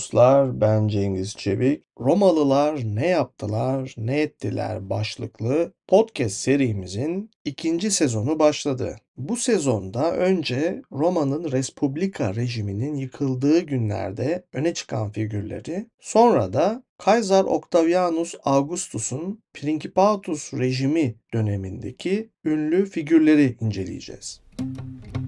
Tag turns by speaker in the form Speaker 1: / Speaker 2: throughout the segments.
Speaker 1: dostlar, ben Cengiz Çevik. Romalılar ne yaptılar, ne ettiler başlıklı podcast serimizin ikinci sezonu başladı. Bu sezonda önce Roma'nın Respublika rejiminin yıkıldığı günlerde öne çıkan figürleri, sonra da Kaiser Octavianus Augustus'un Principatus rejimi dönemindeki ünlü figürleri inceleyeceğiz. Müzik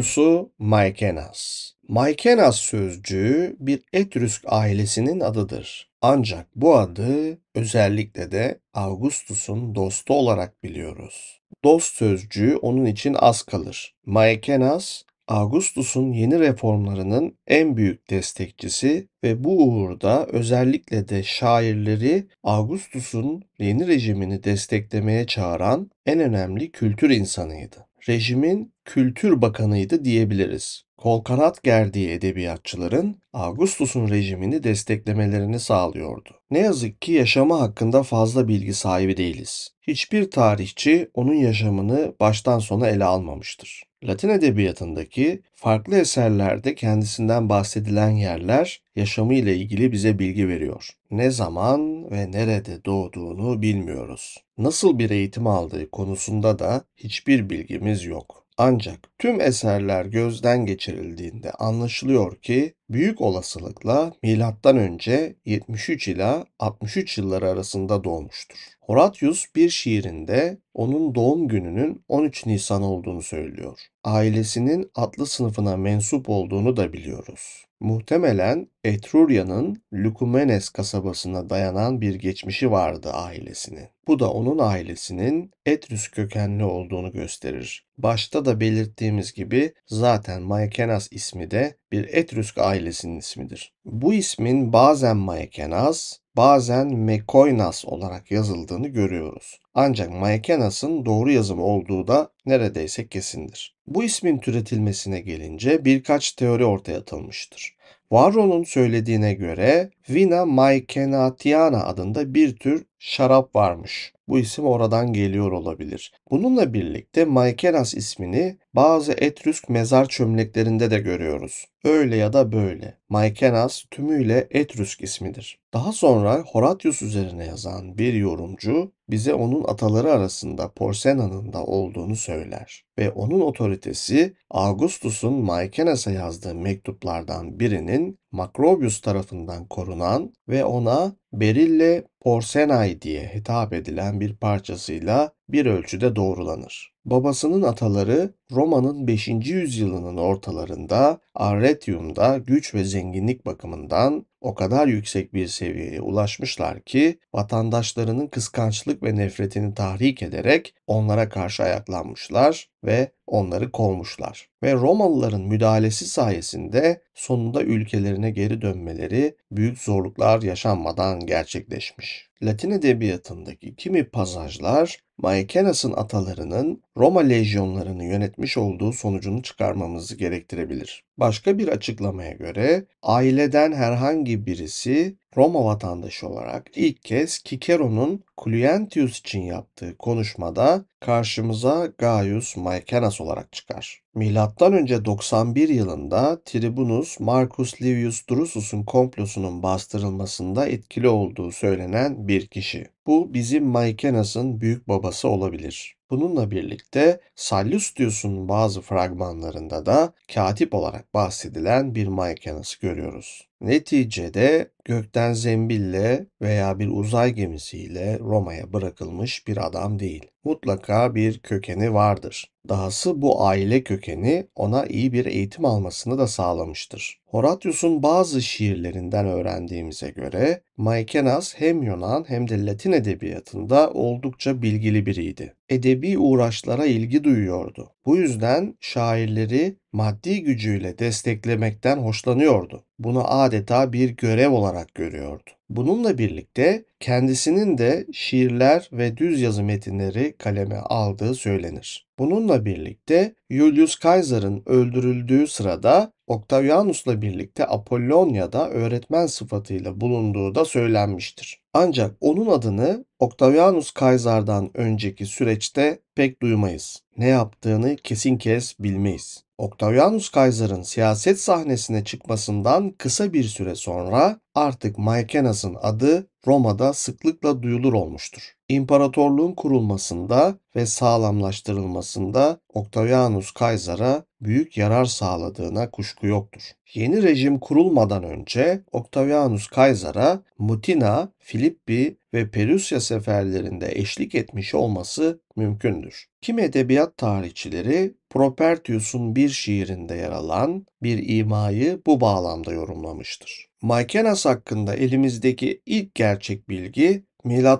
Speaker 1: konusu Mykenas. Mykenas sözcüğü bir Etrüsk ailesinin adıdır. Ancak bu adı özellikle de Augustus'un dostu olarak biliyoruz. Dost sözcüğü onun için az kalır. Mykenas, Augustus'un yeni reformlarının en büyük destekçisi ve bu uğurda özellikle de şairleri Augustus'un yeni rejimini desteklemeye çağıran en önemli kültür insanıydı. Rejimin Kültür Bakanıydı diyebiliriz. Kol kanat gerdiği edebiyatçıların Augustus'un rejimini desteklemelerini sağlıyordu. Ne yazık ki yaşamı hakkında fazla bilgi sahibi değiliz. Hiçbir tarihçi onun yaşamını baştan sona ele almamıştır. Latin edebiyatındaki farklı eserlerde kendisinden bahsedilen yerler yaşamı ile ilgili bize bilgi veriyor. Ne zaman ve nerede doğduğunu bilmiyoruz. Nasıl bir eğitim aldığı konusunda da hiçbir bilgimiz yok. Ancak Tüm eserler gözden geçirildiğinde anlaşılıyor ki büyük olasılıkla milattan önce 73 ila 63 yılları arasında doğmuştur. Horatius bir şiirinde onun doğum gününün 13 Nisan olduğunu söylüyor. Ailesinin atlı sınıfına mensup olduğunu da biliyoruz. Muhtemelen Etrurya'nın Lucumenes kasabasına dayanan bir geçmişi vardı ailesinin. Bu da onun ailesinin Etrüs kökenli olduğunu gösterir. Başta da belirttiğim Dediğimiz gibi zaten Mayakenas ismi de bir Etrusk ailesinin ismidir. Bu ismin bazen Mayakenas, bazen Mekoynas olarak yazıldığını görüyoruz. Ancak Mayakenas'ın doğru yazımı olduğu da neredeyse kesindir. Bu ismin türetilmesine gelince birkaç teori ortaya atılmıştır. Varro'nun söylediğine göre Vina Maikenatiana adında bir tür şarap varmış. Bu isim oradan geliyor olabilir. Bununla birlikte Maikenas ismini bazı Etrüsk mezar çömleklerinde de görüyoruz. Öyle ya da böyle. Maikenas tümüyle Etrüsk ismidir. Daha sonra Horatius üzerine yazan bir yorumcu bize onun ataları arasında Porsena'nın da olduğunu söyler ve onun otoritesi Augustus'un Maikenas'a yazdığı mektuplardan birinin Macrobius tarafından korunan ve ona Berille Porsenay diye hitap edilen bir parçasıyla bir ölçüde doğrulanır. Babasının ataları Roma'nın 5. yüzyılının ortalarında Arretium'da güç ve zenginlik bakımından o kadar yüksek bir seviyeye ulaşmışlar ki vatandaşlarının kıskançlık ve nefretini tahrik ederek onlara karşı ayaklanmışlar ve onları kovmuşlar. Ve Romalıların müdahalesi sayesinde sonunda ülkelerine geri dönmeleri büyük zorluklar yaşanmadan gerçekleşmiş. Latin edebiyatındaki kimi pasajlar Maekenas'ın atalarının Roma lejyonlarını yönetmiş olduğu sonucunu çıkarmamızı gerektirebilir. Başka bir açıklamaya göre aileden herhangi birisi Roma vatandaşı olarak ilk kez Kikero'nun Cluentius için yaptığı konuşmada karşımıza Gaius Maecenas olarak çıkar. Milattan önce 91 yılında Tribunus Marcus Livius Drusus'un komplosunun bastırılmasında etkili olduğu söylenen bir kişi. Bu bizim Mykenas'ın büyük babası olabilir. Bununla birlikte Sallustius'un bazı fragmanlarında da katip olarak bahsedilen bir Maikenas'ı görüyoruz. Neticede gökten zembille veya bir uzay gemisiyle Roma'ya bırakılmış bir adam değil mutlaka bir kökeni vardır. Dahası bu aile kökeni ona iyi bir eğitim almasını da sağlamıştır. Horatius'un bazı şiirlerinden öğrendiğimize göre Maikenas hem Yunan hem de Latin edebiyatında oldukça bilgili biriydi. Edebi uğraşlara ilgi duyuyordu. Bu yüzden şairleri maddi gücüyle desteklemekten hoşlanıyordu. Bunu adeta bir görev olarak görüyordu. Bununla birlikte kendisinin de şiirler ve düz yazı metinleri kaleme aldığı söylenir. Bununla birlikte Julius Caesar'ın öldürüldüğü sırada Octavianus'la birlikte Apollonia'da öğretmen sıfatıyla bulunduğu da söylenmiştir. Ancak onun adını Octavianus Kaysar'dan önceki süreçte pek duymayız ne yaptığını kesin kes bilmeyiz. Octavianus Kaiser'ın siyaset sahnesine çıkmasından kısa bir süre sonra artık Maekenas'ın adı Roma'da sıklıkla duyulur olmuştur. İmparatorluğun kurulmasında ve sağlamlaştırılmasında Octavianus Kaiser'a büyük yarar sağladığına kuşku yoktur. Yeni rejim kurulmadan önce Octavianus Kaysar'a Mutina, Filippi ve Perusya seferlerinde eşlik etmiş olması mümkündür. Kim edebiyat tarihçileri Propertius'un bir şiirinde yer alan bir imayı bu bağlamda yorumlamıştır. Mykenas hakkında elimizdeki ilk gerçek bilgi M.Ö.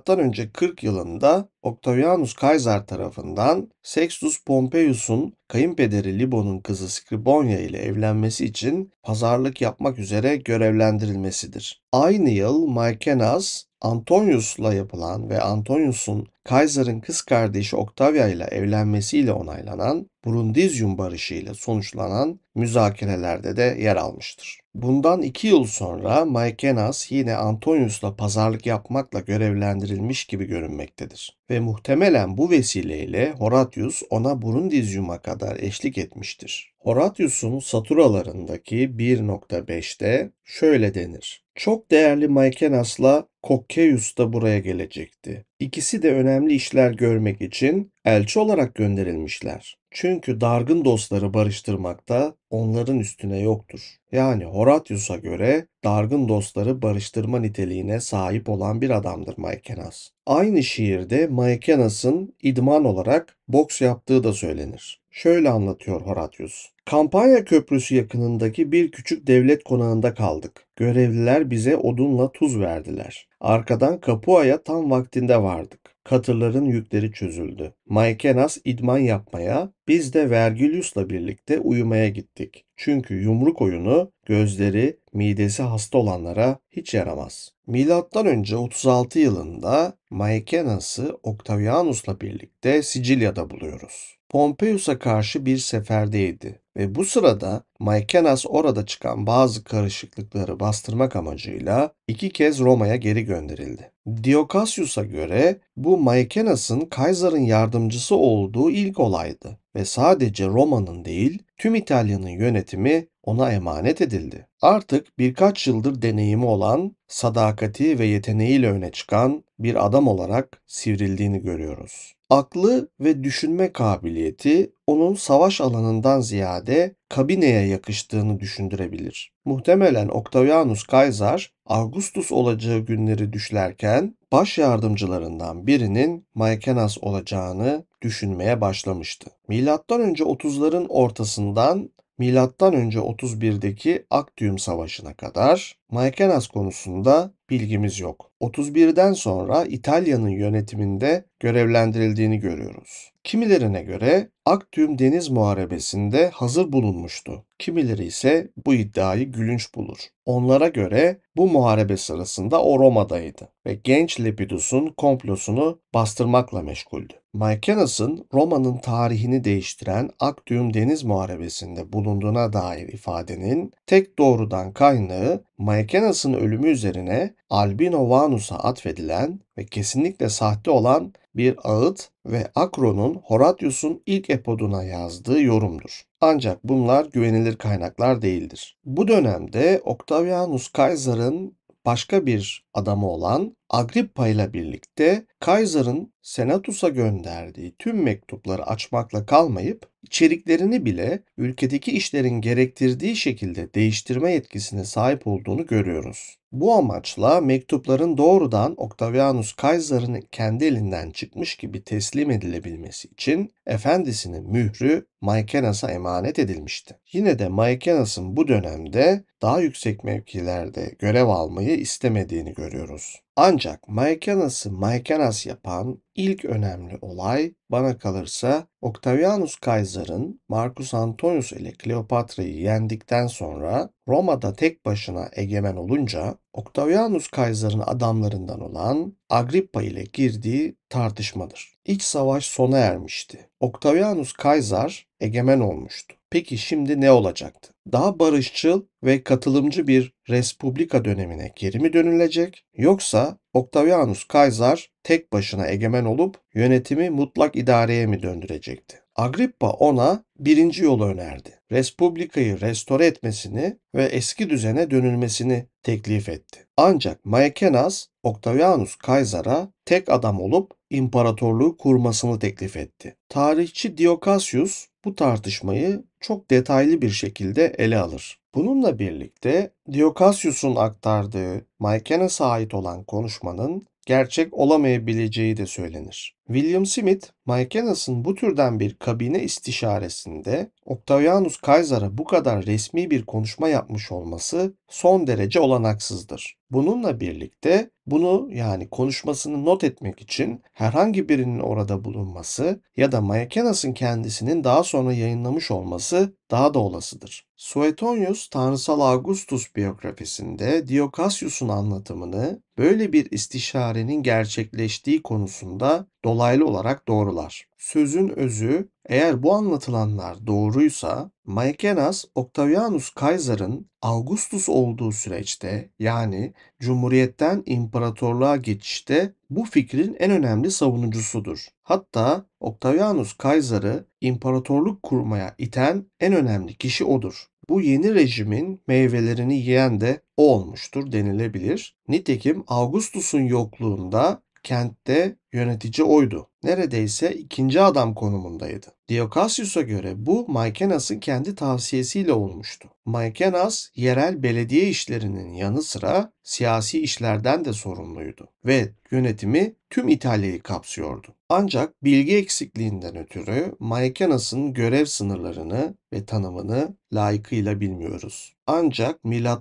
Speaker 1: 40 yılında Octavianus Kaysar tarafından Sextus Pompeius'un kayınpederi Libo'nun kızı Scribonia ile evlenmesi için pazarlık yapmak üzere görevlendirilmesidir. Aynı yıl Mykenas, Antonius'la yapılan ve Antonius'un Kaysar'ın kız kardeşi Octavia ile evlenmesiyle onaylanan Brundizium barışı ile sonuçlanan müzakerelerde de yer almıştır. Bundan iki yıl sonra Mykenas yine Antonius'la pazarlık yapmakla görevlendirilmiş gibi görünmektedir ve muhtemelen bu vesileyle Horatius ona burun dizyuma kadar eşlik etmiştir. Horatius'un saturalarındaki 1.5'te şöyle denir. Çok değerli Mykenas'la Kokkeus da buraya gelecekti. İkisi de önemli işler görmek için elçi olarak gönderilmişler. Çünkü dargın dostları barıştırmakta onların üstüne yoktur. Yani Horatius'a göre dargın dostları barıştırma niteliğine sahip olan bir adamdır Maikenas. Aynı şiirde Maekenas'ın idman olarak boks yaptığı da söylenir. Şöyle anlatıyor Horatius. Kampanya köprüsü yakınındaki bir küçük devlet konağında kaldık. Görevliler bize odunla tuz verdiler. Arkadan Kapua'ya tam vaktinde vardık. Katırların yükleri çözüldü. Maykenas idman yapmaya, biz de Vergilius'la birlikte uyumaya gittik. Çünkü yumruk oyunu gözleri, midesi hasta olanlara hiç yaramaz. Milattan önce 36 yılında Mayekenas'ı Octavianus'la birlikte Sicilya'da buluyoruz. Pompeius'a karşı bir seferdeydi ve bu sırada Maikenas orada çıkan bazı karışıklıkları bastırmak amacıyla iki kez Roma'ya geri gönderildi. Diocasius'a göre bu Maikenas'ın Kaiser'ın yardımcısı olduğu ilk olaydı ve sadece Roma'nın değil tüm İtalya'nın yönetimi ona emanet edildi. Artık birkaç yıldır deneyimi olan, sadakati ve yeteneğiyle öne çıkan bir adam olarak sivrildiğini görüyoruz. Aklı ve düşünme kabiliyeti onun savaş alanından ziyade kabineye yakıştığını düşündürebilir. Muhtemelen Octavianus Kaiser, Augustus olacağı günleri düşlerken baş yardımcılarından birinin Maikenas olacağını düşünmeye başlamıştı. Milattan önce 30'ların ortasından milattan önce 31'deki Actium Savaşı'na kadar Maikenas konusunda bilgimiz yok. 31'den sonra İtalya'nın yönetiminde görevlendirildiğini görüyoruz. Kimilerine göre Aktüum Deniz Muharebesi'nde hazır bulunmuştu. Kimileri ise bu iddiayı gülünç bulur. Onlara göre bu muharebe sırasında o Roma'daydı ve genç Lepidus'un komplosunu bastırmakla meşguldü. Maikelas'ın Roma'nın tarihini değiştiren Actium Deniz Muharebesi'nde bulunduğuna dair ifadenin tek doğrudan kaynağı Maikelas'ın ölümü üzerine Albino Vanus'a atfedilen ve kesinlikle sahte olan bir ağıt ve Akron'un Horatius'un ilk epoduna yazdığı yorumdur. Ancak bunlar güvenilir kaynaklar değildir. Bu dönemde Octavianus Kaysar'ın başka bir adamı olan Agrippa ile birlikte Kaiser'ın Senatus'a gönderdiği tüm mektupları açmakla kalmayıp içeriklerini bile ülkedeki işlerin gerektirdiği şekilde değiştirme yetkisine sahip olduğunu görüyoruz. Bu amaçla mektupların doğrudan Octavianus Kaysar'ın kendi elinden çıkmış gibi teslim edilebilmesi için efendisinin mührü Maikenas emanet edilmişti. Yine de Maikenas'ın bu dönemde daha yüksek mevkilerde görev almayı istemediğini görüyoruz. Ancak Maikenas'ı Maikenas yapan ilk önemli olay bana kalırsa Octavianus Kaysar'ın Marcus Antonius ile Kleopatra'yı yendikten sonra Roma'da tek başına egemen olunca Octavianus Kaysar'ın adamlarından olan Agrippa ile girdiği tartışmadır. İç savaş sona ermişti. Octavianus Kaysar egemen olmuştu. Peki şimdi ne olacaktı? Daha barışçıl ve katılımcı bir respublika dönemine geri mi dönülecek yoksa Octavianus Kaysar tek başına egemen olup yönetimi mutlak idareye mi döndürecekti? Agrippa ona birinci yolu önerdi. Respublikayı restore etmesini ve eski düzene dönülmesini teklif etti. Ancak Maecenas, Octavianus Kaysar'a tek adam olup imparatorluğu kurmasını teklif etti. Tarihçi Diocasius bu tartışmayı çok detaylı bir şekilde ele alır. Bununla birlikte Diocasius'un aktardığı Maecenes'a ait olan konuşmanın gerçek olamayabileceği de söylenir. William Smith, Maecenas bu türden bir kabine istişaresinde Octavianus Kaysar'a bu kadar resmi bir konuşma yapmış olması son derece olanaksızdır. Bununla birlikte bunu yani konuşmasını not etmek için herhangi birinin orada bulunması ya da Mayakenas'ın kendisinin daha sonra yayınlamış olması daha da olasıdır. Suetonius Tanrısal Augustus biyografisinde Diocasius'un anlatımını böyle bir istişarenin gerçekleştiği konusunda dolaylı olarak doğrular. Sözün özü eğer bu anlatılanlar doğruysa Maekenas, Octavianus Kaysar'ın Augustus olduğu süreçte yani Cumhuriyet'ten imparatorluğa geçişte bu fikrin en önemli savunucusudur. Hatta Octavianus Kaysar'ı imparatorluk kurmaya iten en önemli kişi odur bu yeni rejimin meyvelerini yiyen de o olmuştur denilebilir. Nitekim Augustus'un yokluğunda Kentte yönetici oydu. Neredeyse ikinci adam konumundaydı. Diocasius'a göre bu Mykenas'ın kendi tavsiyesiyle olmuştu. Mykenas yerel belediye işlerinin yanı sıra siyasi işlerden de sorumluydu ve yönetimi tüm İtalya'yı kapsıyordu. Ancak bilgi eksikliğinden ötürü Mykenas'ın görev sınırlarını ve tanımını layıkıyla bilmiyoruz. Ancak M.Ö.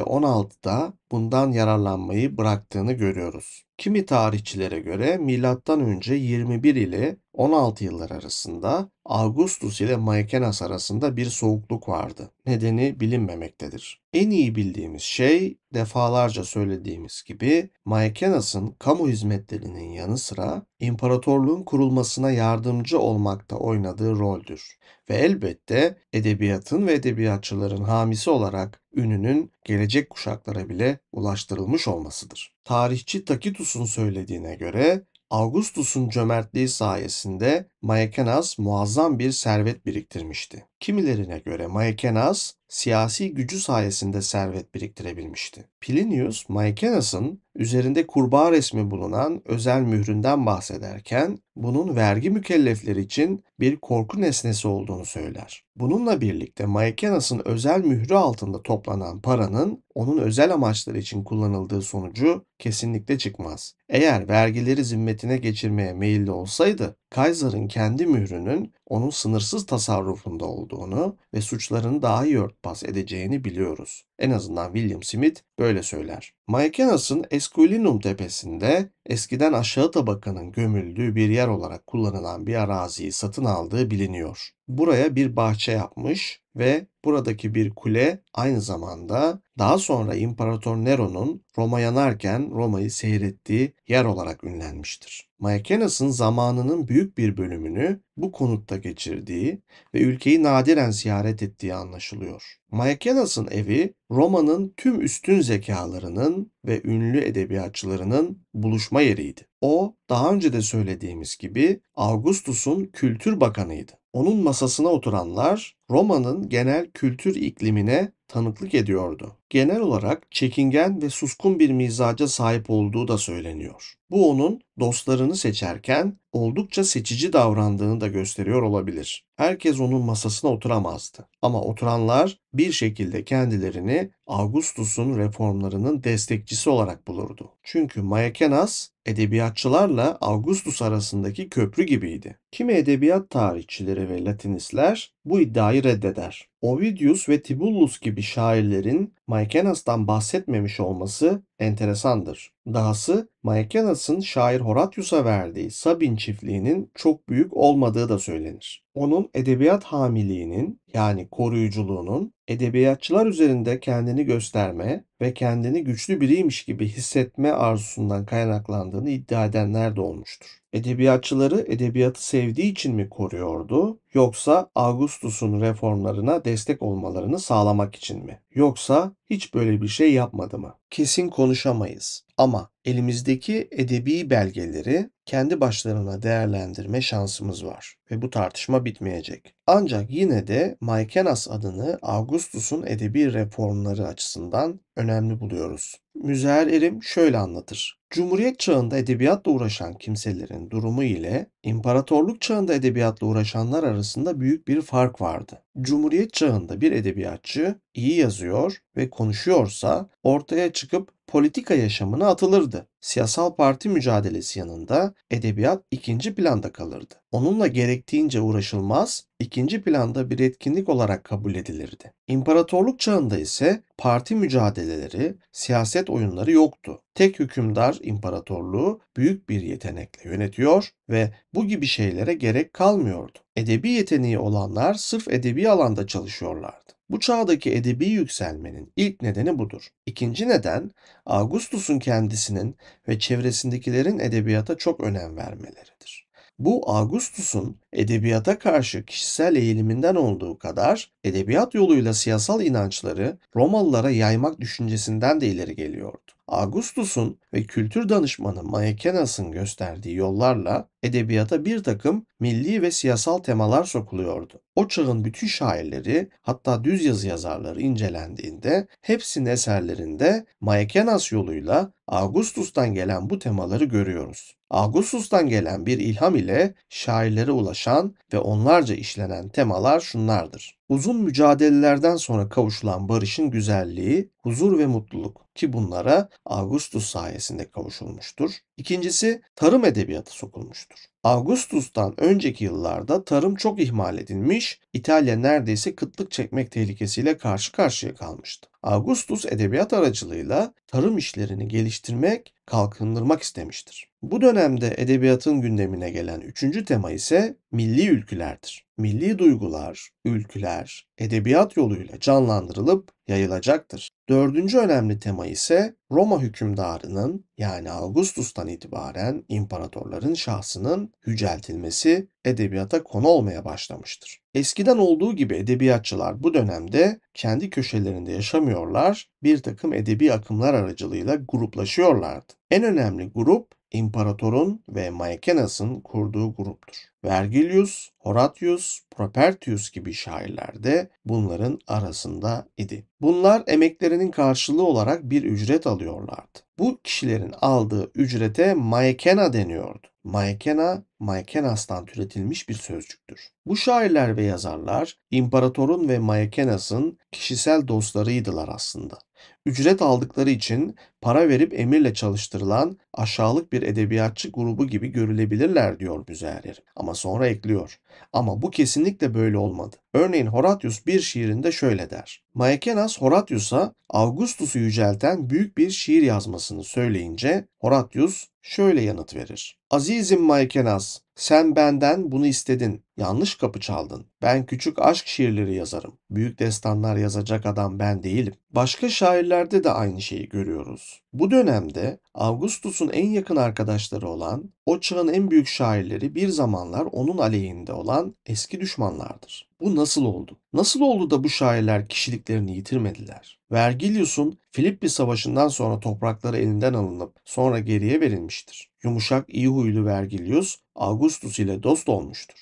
Speaker 1: 16'da bundan yararlanmayı bıraktığını görüyoruz. Kimi tarihçilere göre M.Ö. 21 ile 16 yıllar arasında Augustus ile Maykenas arasında bir soğukluk vardı. Nedeni bilinmemektedir. En iyi bildiğimiz şey defalarca söylediğimiz gibi Maykenas'ın kamu hizmetlerinin yanı sıra imparatorluğun kurulmasına yardımcı olmakta oynadığı roldür. Ve elbette edebiyatın ve edebiyatçıların hamisi olarak ününün gelecek kuşaklara bile ulaştırılmış olmasıdır. Tarihçi Takitus'un söylediğine göre Augustus'un cömertliği sayesinde Maecenas muazzam bir servet biriktirmişti. Kimilerine göre Maecenas siyasi gücü sayesinde servet biriktirebilmişti. Plinius Maecetas'ın üzerinde kurbağa resmi bulunan özel mühründen bahsederken bunun vergi mükellefleri için bir korku nesnesi olduğunu söyler. Bununla birlikte Maecetas'ın özel mührü altında toplanan paranın onun özel amaçları için kullanıldığı sonucu kesinlikle çıkmaz. Eğer vergileri zimmetine geçirmeye meyilli olsaydı Kaiser'ın kendi mührünün onun sınırsız tasarrufunda olduğunu ve suçlarını daha iyi örtbas edeceğini biliyoruz. En azından William Smith böyle söyler. Mykenas Esquilinum tepesinde eskiden aşağı tabakanın gömüldüğü bir yer olarak kullanılan bir araziyi satın aldığı biliniyor. Buraya bir bahçe yapmış ve buradaki bir kule aynı zamanda daha sonra İmparator Nero'nun Roma yanarken Roma'yı seyrettiği yer olarak ünlenmiştir. Mayakenas'ın zamanının büyük bir bölümünü bu konutta geçirdiği ve ülkeyi nadiren ziyaret ettiği anlaşılıyor. Mayakenas'ın evi Roma'nın tüm üstün zekalarının ve ünlü edebiyatçılarının buluşma yeriydi. O, daha önce de söylediğimiz gibi Augustus'un kültür bakanıydı. Onun masasına oturanlar Roma'nın genel kültür iklimine tanıklık ediyordu. Genel olarak çekingen ve suskun bir mizaca sahip olduğu da söyleniyor. Bu onun dostlarını seçerken oldukça seçici davrandığını da gösteriyor olabilir. Herkes onun masasına oturamazdı. Ama oturanlar bir şekilde kendilerini Augustus'un reformlarının destekçisi olarak bulurdu. Çünkü Mayakenas edebiyatçılarla Augustus arasındaki köprü gibiydi. Kimi edebiyat tarihçileri ve Latinistler bu iddiayı reddeder. Ovidius ve Tibullus gibi şairlerin Maikenas bahsetmemiş olması enteresandır. Dahası Maikenas şair Horatius'a verdiği Sabin çiftliğinin çok büyük olmadığı da söylenir. Onun edebiyat hamiliğinin yani koruyuculuğunun edebiyatçılar üzerinde kendini gösterme ve kendini güçlü biriymiş gibi hissetme arzusundan kaynaklandığını iddia edenler de olmuştur edebiyatçıları edebiyatı sevdiği için mi koruyordu yoksa Augustus'un reformlarına destek olmalarını sağlamak için mi? Yoksa hiç böyle bir şey yapmadı mı? Kesin konuşamayız ama elimizdeki edebi belgeleri kendi başlarına değerlendirme şansımız var ve bu tartışma bitmeyecek. Ancak yine de Maikenas adını Augustus'un edebi reformları açısından önemli buluyoruz. Müzeer Erim şöyle anlatır. Cumhuriyet çağında edebiyatla uğraşan kimselerin durumu ile imparatorluk çağında edebiyatla uğraşanlar arasında büyük bir fark vardı. Cumhuriyet çağında bir edebiyatçı iyi yazıyor ve konuşuyorsa ortaya çıkıp politika yaşamına atılırdı. Siyasal parti mücadelesi yanında edebiyat ikinci planda kalırdı. Onunla gerektiğince uğraşılmaz, ikinci planda bir etkinlik olarak kabul edilirdi. İmparatorluk çağında ise parti mücadeleleri, siyaset oyunları yoktu. Tek hükümdar imparatorluğu büyük bir yetenekle yönetiyor ve bu gibi şeylere gerek kalmıyordu. Edebi yeteneği olanlar sırf edebi alanda çalışıyorlardı. Bu çağdaki edebi yükselmenin ilk nedeni budur. İkinci neden Augustus'un kendisinin ve çevresindekilerin edebiyata çok önem vermeleridir. Bu Augustus'un edebiyata karşı kişisel eğiliminden olduğu kadar edebiyat yoluyla siyasal inançları Romalılara yaymak düşüncesinden de ileri geliyordu. Augustus'un ve kültür danışmanı Maekenas'ın gösterdiği yollarla edebiyata bir takım milli ve siyasal temalar sokuluyordu. O çağın bütün şairleri hatta düz yazı yazarları incelendiğinde hepsinin eserlerinde Maekenas yoluyla Augustus'tan gelen bu temaları görüyoruz. Augustus'tan gelen bir ilham ile şairlere ulaşan ve onlarca işlenen temalar şunlardır. Uzun mücadelelerden sonra kavuşulan barışın güzelliği, huzur ve mutluluk ki bunlara Augustus sayesinde kavuşulmuştur. İkincisi tarım edebiyatı sokulmuştur. Augustus'tan önceki yıllarda tarım çok ihmal edilmiş, İtalya neredeyse kıtlık çekmek tehlikesiyle karşı karşıya kalmıştı. Augustus edebiyat aracılığıyla tarım işlerini geliştirmek, kalkındırmak istemiştir. Bu dönemde edebiyatın gündemine gelen üçüncü tema ise milli ülkülerdir milli duygular, ülküler edebiyat yoluyla canlandırılıp yayılacaktır. Dördüncü önemli tema ise Roma hükümdarının yani Augustus'tan itibaren imparatorların şahsının yüceltilmesi edebiyata konu olmaya başlamıştır. Eskiden olduğu gibi edebiyatçılar bu dönemde kendi köşelerinde yaşamıyorlar, bir takım edebi akımlar aracılığıyla gruplaşıyorlardı. En önemli grup imparatorun ve Maekenas'ın kurduğu gruptur. Vergilius, Horatius, Propertius gibi şairler de bunların arasında idi. Bunlar emeklerinin karşılığı olarak bir ücret alıyorlardı. Bu kişilerin aldığı ücrete Maekena deniyordu. Maekena, Maekenas'tan türetilmiş bir sözcüktür. Bu şairler ve yazarlar imparatorun ve Maekenas'ın kişisel dostlarıydılar aslında ücret aldıkları için para verip emirle çalıştırılan aşağılık bir edebiyatçı grubu gibi görülebilirler diyor Müzerer. Ama sonra ekliyor. Ama bu kesinlikle böyle olmadı. Örneğin Horatius bir şiirinde şöyle der. Maekenas Horatius'a Augustus'u yücelten büyük bir şiir yazmasını söyleyince Horatius şöyle yanıt verir. Azizim Maekenas, sen benden bunu istedin. Yanlış kapı çaldın. Ben küçük aşk şiirleri yazarım. Büyük destanlar yazacak adam ben değilim. Başka şairler Eylül'lerde de aynı şeyi görüyoruz. Bu dönemde Augustus'un en yakın arkadaşları olan, o çağın en büyük şairleri bir zamanlar onun aleyhinde olan eski düşmanlardır. Bu nasıl oldu? Nasıl oldu da bu şairler kişiliklerini yitirmediler? Vergilius'un Filippi Savaşı'ndan sonra toprakları elinden alınıp sonra geriye verilmiştir. Yumuşak iyi huylu Vergilius Augustus ile dost olmuştur.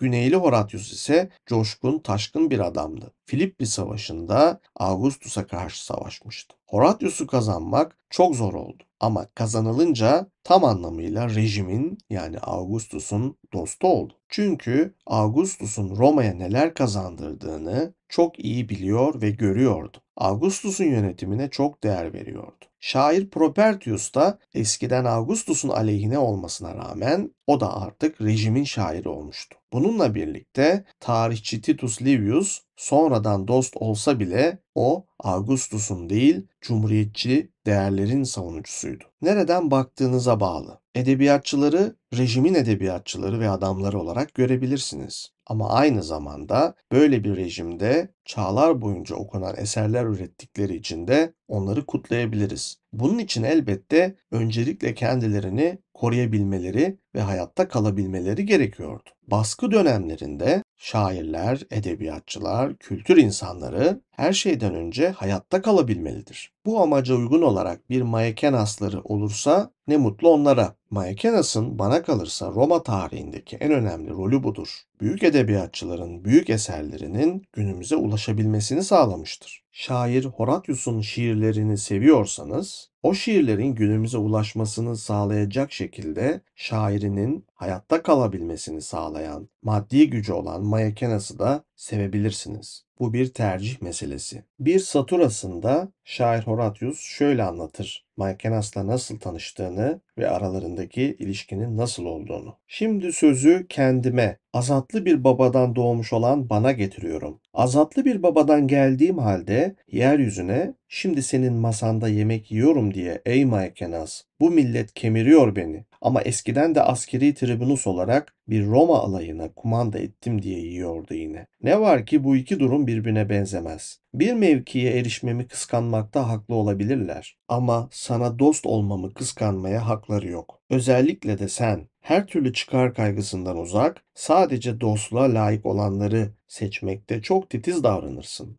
Speaker 1: Güneyli Horatius ise coşkun, taşkın bir adamdı. Filippi Savaşı'nda Augustus'a karşı savaşmıştı. Horatius'u kazanmak çok zor oldu ama kazanılınca tam anlamıyla rejimin yani Augustus'un dostu oldu. Çünkü Augustus'un Roma'ya neler kazandırdığını çok iyi biliyor ve görüyordu. Augustus'un yönetimine çok değer veriyordu. Şair Propertius da eskiden Augustus'un aleyhine olmasına rağmen o da artık rejimin şairi olmuştu. Bununla birlikte tarihçi Titus Livius sonradan dost olsa bile o Augustus'un değil cumhuriyetçi değerlerin savunucusuydu. Nereden baktığınıza bağlı. Edebiyatçıları rejimin edebiyatçıları ve adamları olarak görebilirsiniz. Ama aynı zamanda böyle bir rejimde çağlar boyunca okunan eserler ürettikleri için de onları kutlayabiliriz. Bunun için elbette öncelikle kendilerini koruyabilmeleri ve hayatta kalabilmeleri gerekiyordu. Baskı dönemlerinde şairler, edebiyatçılar, kültür insanları her şeyden önce hayatta kalabilmelidir. Bu amaca uygun olarak bir Maekenasları olursa ne mutlu onlara. Maekenas'ın bana kalırsa Roma tarihindeki en önemli rolü budur büyük edebiyatçıların büyük eserlerinin günümüze ulaşabilmesini sağlamıştır şair Horatius'un şiirlerini seviyorsanız, o şiirlerin günümüze ulaşmasını sağlayacak şekilde şairinin hayatta kalabilmesini sağlayan maddi gücü olan Mayakenas'ı da sevebilirsiniz. Bu bir tercih meselesi. Bir Saturas'ında şair Horatius şöyle anlatır Mayakenas'la nasıl tanıştığını ve aralarındaki ilişkinin nasıl olduğunu. Şimdi sözü kendime, azatlı bir babadan doğmuş olan bana getiriyorum. Azatlı bir babadan geldiğim halde yeryüzüne şimdi senin masanda yemek yiyorum diye ey Maykenaz bu millet kemiriyor beni ama eskiden de askeri tribunus olarak bir Roma alayına kumanda ettim diye yiyordu yine. Ne var ki bu iki durum birbirine benzemez. Bir mevkiye erişmemi kıskanmakta haklı olabilirler ama sana dost olmamı kıskanmaya hakları yok. Özellikle de sen her türlü çıkar kaygısından uzak, sadece dostluğa layık olanları seçmekte çok titiz davranırsın.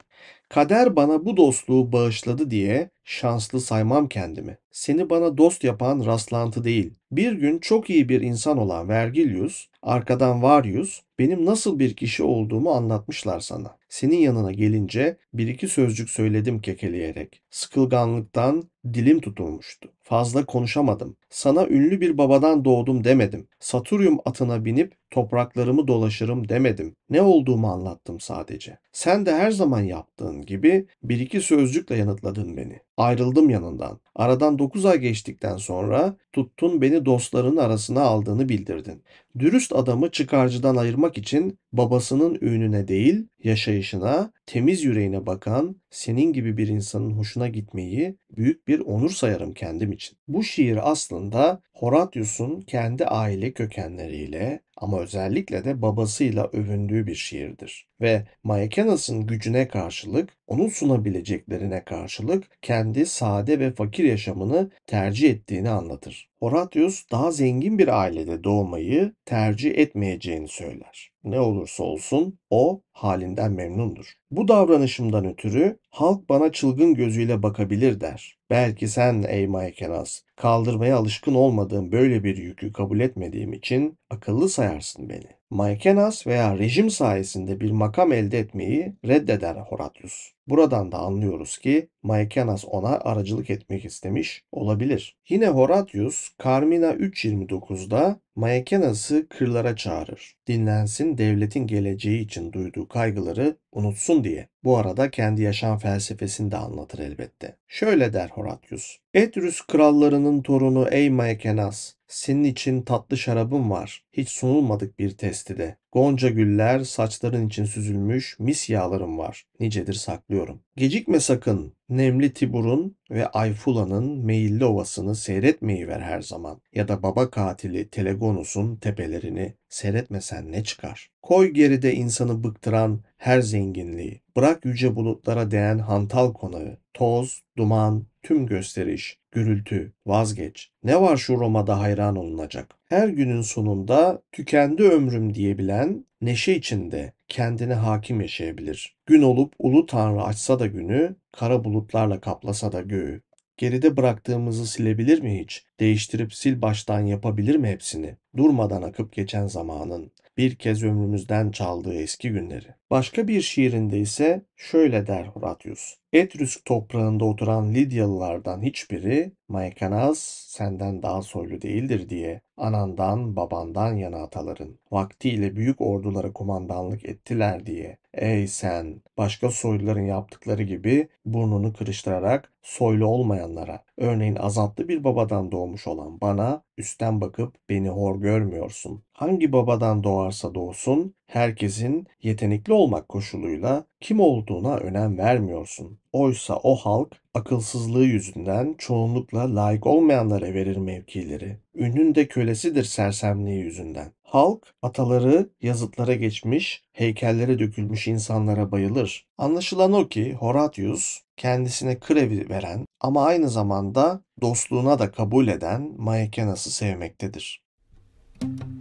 Speaker 1: Kader bana bu dostluğu bağışladı diye şanslı saymam kendimi. Seni bana dost yapan rastlantı değil. Bir gün çok iyi bir insan olan Vergilius, arkadan Varius, benim nasıl bir kişi olduğumu anlatmışlar sana. Senin yanına gelince bir iki sözcük söyledim kekeleyerek. Sıkılganlıktan dilim tutulmuştu. Fazla konuşamadım. Sana ünlü bir babadan doğdum demedim. Satüryum atına binip topraklarımı dolaşırım demedim. Ne olduğumu anlattım sadece. Sen de her zaman yaptığın gibi bir iki sözcükle yanıtladın beni. Ayrıldım yanından. Aradan 9 ay geçtikten sonra tuttun beni dostların arasına aldığını bildirdin. Dürüst adamı çıkarcıdan ayırmak kurtarmak için babasının öğününe değil, yaşayışına, temiz yüreğine bakan senin gibi bir insanın hoşuna gitmeyi büyük bir onur sayarım kendim için. Bu şiir aslında Horatius'un kendi aile kökenleriyle, ama özellikle de babasıyla övündüğü bir şiirdir. Ve Maekenas'ın gücüne karşılık, onun sunabileceklerine karşılık kendi sade ve fakir yaşamını tercih ettiğini anlatır. Horatius daha zengin bir ailede doğmayı tercih etmeyeceğini söyler ne olursa olsun o halinden memnundur. Bu davranışımdan ötürü halk bana çılgın gözüyle bakabilir der. Belki sen ey Maykenas kaldırmaya alışkın olmadığım böyle bir yükü kabul etmediğim için akıllı sayarsın beni. Maykenas veya rejim sayesinde bir makam elde etmeyi reddeder Horatius. Buradan da anlıyoruz ki Maykenas ona aracılık etmek istemiş olabilir. Yine Horatius Carmina 3.29'da Maykenas'ı kırlara çağırır. Dinlensin devletin geleceği için duyduğu kaygıları unutsun diye. Bu arada kendi yaşam felsefesini de anlatır elbette. Şöyle der Horatius. Etrüs krallarının torunu ey Maekenas, senin için tatlı şarabım var. Hiç sunulmadık bir testide. Gonca güller saçların için süzülmüş mis yağlarım var. Nicedir saklıyorum. Gecikme sakın nemli Tibur'un ve Ayfula'nın meyilli ovasını seyretmeyi ver her zaman. Ya da baba katili Telegonus'un tepelerini seyretmesen ne çıkar? Koy geride insanı bıktıran her zenginliği. Bırak yüce bulutlara değen hantal konağı toz, duman, tüm gösteriş, gürültü, vazgeç. Ne var şu Roma'da hayran olunacak? Her günün sonunda tükendi ömrüm diyebilen neşe içinde kendine hakim yaşayabilir. Gün olup ulu tanrı açsa da günü, kara bulutlarla kaplasa da göğü. Geride bıraktığımızı silebilir mi hiç? Değiştirip sil baştan yapabilir mi hepsini? Durmadan akıp geçen zamanın bir kez ömrümüzden çaldığı eski günleri. Başka bir şiirinde ise şöyle der Horatius. Etrüsk toprağında oturan Lidyalılardan hiçbiri Maykanaz senden daha soylu değildir diye anandan babandan yana ataların vaktiyle büyük ordulara kumandanlık ettiler diye. Ey sen başka soyluların yaptıkları gibi burnunu kırıştırarak soylu olmayanlara örneğin azatlı bir babadan doğmuş olan bana üstten bakıp beni hor görmüyorsun hangi babadan doğarsa doğsun, herkesin yetenekli olmak koşuluyla kim olduğuna önem vermiyorsun. Oysa o halk akılsızlığı yüzünden çoğunlukla layık olmayanlara verir mevkileri. Ünün de kölesidir sersemliği yüzünden. Halk ataları yazıtlara geçmiş, heykellere dökülmüş insanlara bayılır. Anlaşılan o ki Horatius kendisine krevi veren ama aynı zamanda dostluğuna da kabul eden Mayekenas'ı sevmektedir. Müzik